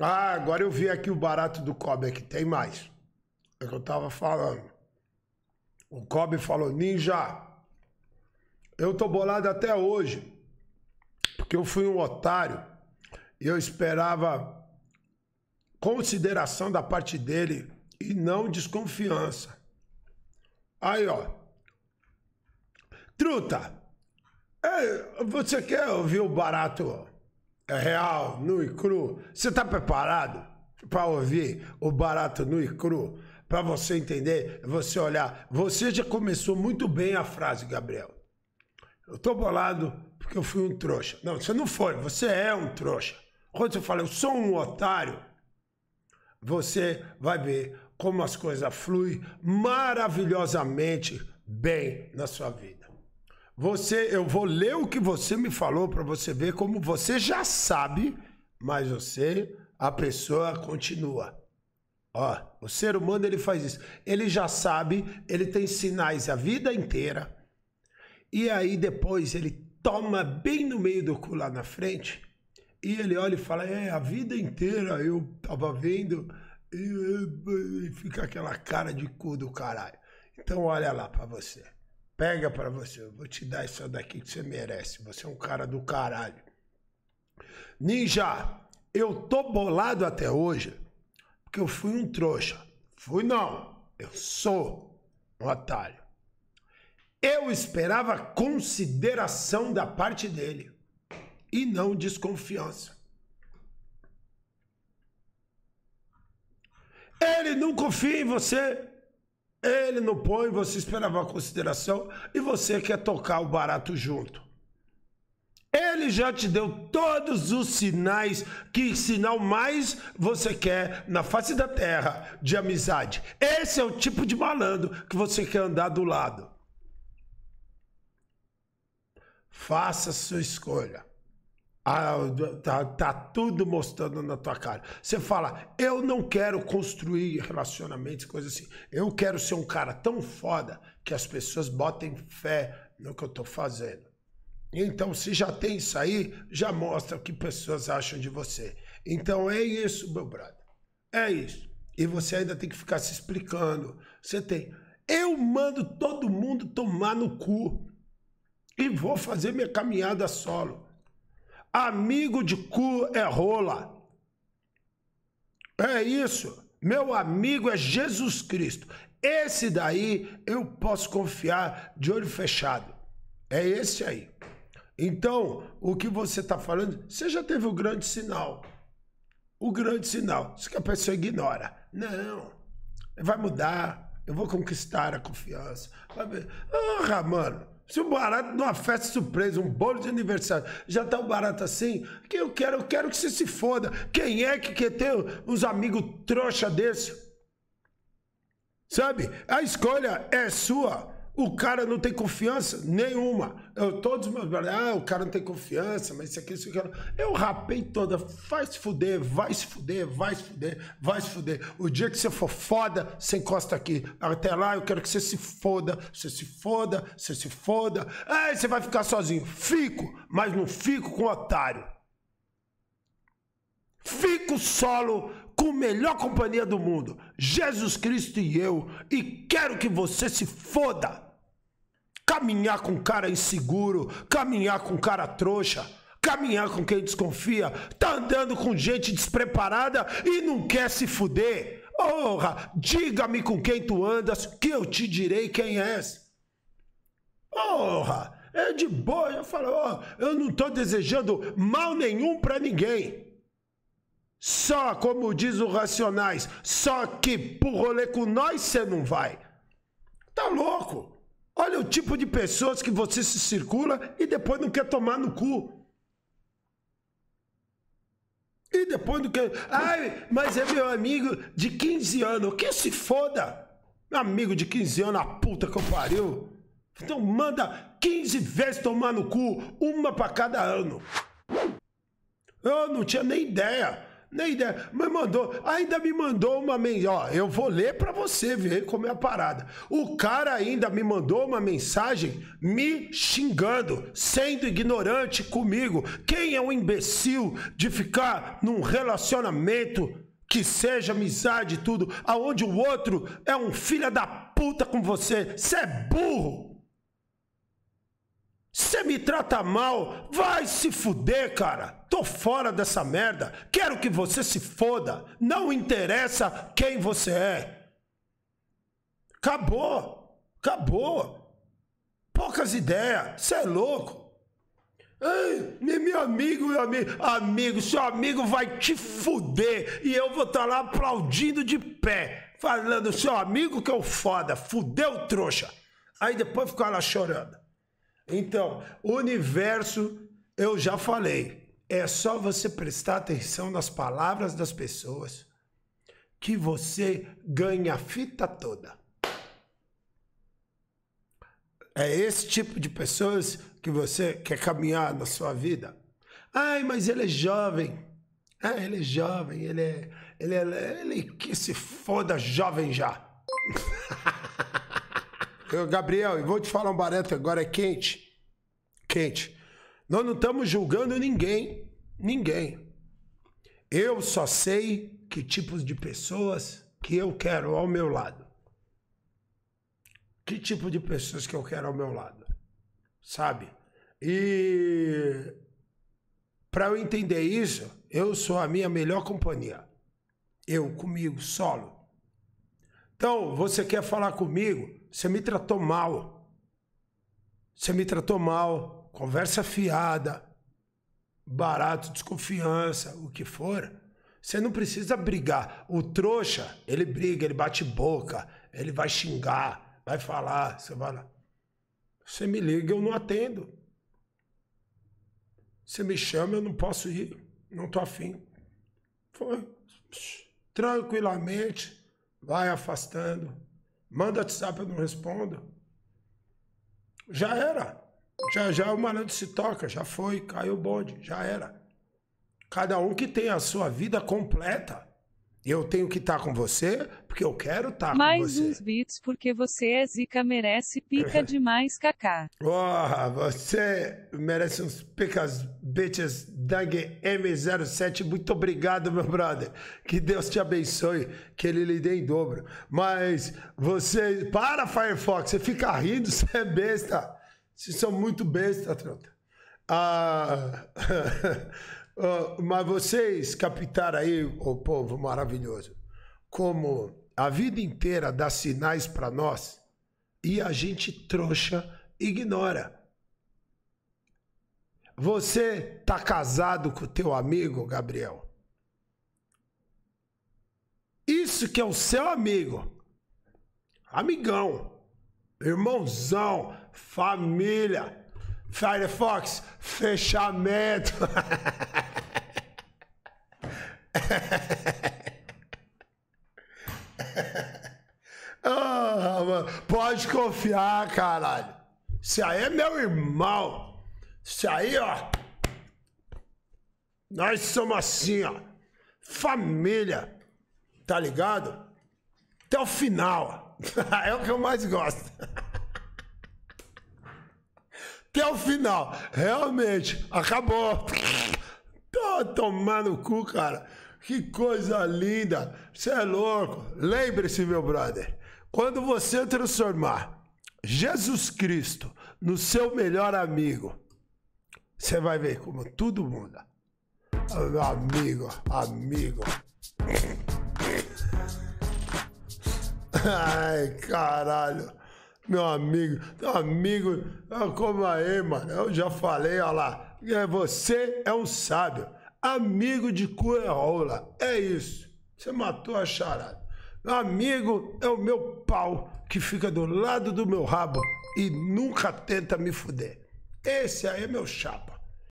Ah, agora eu vi aqui o barato do Kobe aqui, tem mais. É o que eu tava falando. O Kobe falou, ninja, eu tô bolado até hoje. Porque eu fui um otário e eu esperava consideração da parte dele e não desconfiança. Aí, ó. Truta, é, você quer ouvir o barato? É real, nu e cru. Você tá preparado para ouvir o barato nu e cru? Para você entender, você olhar. Você já começou muito bem a frase, Gabriel. Eu tô bolado porque eu fui um trouxa. Não, você não foi, você é um trouxa. Quando você fala, eu sou um otário, você vai ver como as coisas fluem maravilhosamente bem na sua vida. Você, eu vou ler o que você me falou para você ver como você já sabe, mas você, a pessoa continua. Ó, o ser humano ele faz isso. Ele já sabe, ele tem sinais a vida inteira. E aí depois ele toma bem no meio do cu lá na frente. E ele olha e fala: "É, a vida inteira eu tava vendo e, e, e fica aquela cara de cu do caralho". Então olha lá para você. Pega para você, eu vou te dar essa daqui que você merece. Você é um cara do caralho. Ninja, eu tô bolado até hoje porque eu fui um trouxa. Fui não, eu sou um otário. Eu esperava consideração da parte dele e não desconfiança. Ele não confia em você. Ele não põe, você esperava a consideração e você quer tocar o barato junto. Ele já te deu todos os sinais. Que sinal mais você quer na face da terra de amizade? Esse é o tipo de malandro que você quer andar do lado. Faça sua escolha. Ah, tá, tá tudo mostrando na tua cara. Você fala, eu não quero construir relacionamentos, coisa assim. Eu quero ser um cara tão foda que as pessoas botem fé no que eu tô fazendo. Então, se já tem isso aí, já mostra o que pessoas acham de você. Então, é isso, meu brother. É isso. E você ainda tem que ficar se explicando. Você tem. Eu mando todo mundo tomar no cu e vou fazer minha caminhada solo. Amigo de cu é rola. É isso. Meu amigo é Jesus Cristo. Esse daí eu posso confiar de olho fechado. É esse aí. Então, o que você está falando, você já teve o grande sinal. O grande sinal. Isso que a pessoa ignora. Não. Vai mudar. Eu vou conquistar a confiança. Vai ver. Ah, mano. Se o barato de uma festa surpresa, um bolo de aniversário, já tá o barato assim, que eu quero, eu quero que você se foda. Quem é que quer ter uns amigos trouxa desse? Sabe? A escolha é sua. O cara não tem confiança nenhuma. Eu, todos meus ah, o cara não tem confiança, mas isso aqui, isso aqui. Eu rapei toda. Vai se fuder, vai se fuder, vai se fuder, vai se fuder. O dia que você for foda, você encosta aqui. Até lá, eu quero que você se foda, você se foda, você se foda. Aí você vai ficar sozinho. Fico, mas não fico com otário. Fico solo com a melhor companhia do mundo, Jesus Cristo e eu, e quero que você se foda. Caminhar com cara inseguro, caminhar com cara trouxa, caminhar com quem desconfia, tá andando com gente despreparada e não quer se fuder. Porra, diga-me com quem tu andas que eu te direi quem és. Porra, é de boa, eu falo, oh, eu não tô desejando mal nenhum para ninguém. Só, como diz o Racionais, só que pro rolê com nós você não vai. Tá louco? Olha o tipo de pessoas que você se circula e depois não quer tomar no cu. E depois do que. Ai, mas é meu amigo de 15 anos. Que se foda! Amigo de 15 anos, a puta que eu pariu. Então manda 15 vezes tomar no cu, uma para cada ano. Eu não tinha nem ideia. Nem ideia. Mas mandou, ainda me mandou uma mensagem. Ó, eu vou ler para você ver como é a parada. O cara ainda me mandou uma mensagem me xingando, sendo ignorante comigo. Quem é um imbecil de ficar num relacionamento que seja amizade e tudo, aonde o outro é um filho da puta com você? Você é burro! Você me trata mal, vai se fuder, cara. Tô fora dessa merda. Quero que você se foda. Não interessa quem você é. Acabou. Acabou. Poucas ideias. Você é louco. meu amigo, meu amigo, amigo, seu amigo vai te fuder e eu vou estar tá lá aplaudindo de pé, falando, seu amigo que é o foda, fudeu trouxa. Aí depois ficar lá chorando. Então, universo, eu já falei, é só você prestar atenção nas palavras das pessoas que você ganha a fita toda. É esse tipo de pessoas que você quer caminhar na sua vida. Ai, mas ele é jovem. Ah, ele é jovem, ele é. Ele, é, ele é que se foda jovem já. Gabriel, e vou te falar um barato agora, é quente. Quente. Nós não estamos julgando ninguém. Ninguém. Eu só sei que tipos de pessoas que eu quero ao meu lado. Que tipo de pessoas que eu quero ao meu lado. Sabe? E para eu entender isso, eu sou a minha melhor companhia. Eu comigo, solo. Então, você quer falar comigo? Você me tratou mal. Você me tratou mal. Conversa fiada. Barato, desconfiança, o que for. Você não precisa brigar. O trouxa, ele briga, ele bate boca, ele vai xingar, vai falar. Você vai lá. Você me liga, eu não atendo. Você me chama, eu não posso ir. Não tô afim. Foi. Tranquilamente, vai afastando manda WhatsApp, eu não respondo. Já era. Já já o malandro se toca, já foi, caiu o bonde, já era. Cada um que tem a sua vida completa. Eu tenho que estar tá com você porque eu quero estar tá com você. Mais uns bits porque você é zica, merece pica demais, kaká. Oh, você merece uns picas, bitches, Dang M07. Muito obrigado, meu brother. Que Deus te abençoe, que ele lhe dê em dobro. Mas você. Para, Firefox, você fica rindo, você é besta. Vocês são muito besta, trota. Ah. Uh, mas vocês captaram aí, o oh, povo maravilhoso, como a vida inteira dá sinais para nós e a gente trouxa ignora. Você tá casado com o teu amigo, Gabriel? Isso que é o seu amigo. Amigão, irmãozão, família Firefox, fechamento. ah, Pode confiar, caralho. Isso aí é meu irmão. Isso aí, ó. Nós somos assim, ó. Família. Tá ligado? Até o final. é o que eu mais gosto até o final. Realmente, acabou. Tô tomando o cu, cara. Que coisa linda. Você é louco. Lembre-se, meu brother. Quando você transformar Jesus Cristo no seu melhor amigo, você vai ver como tudo muda. Amigo, amigo. Ai, caralho. Meu amigo, amigo, é como aí, mano, eu já falei, olha lá, é, você é um sábio, amigo de cuerola, é isso. Você matou a charada. Amigo é o meu pau que fica do lado do meu rabo e nunca tenta me fuder. Esse aí é meu chapa.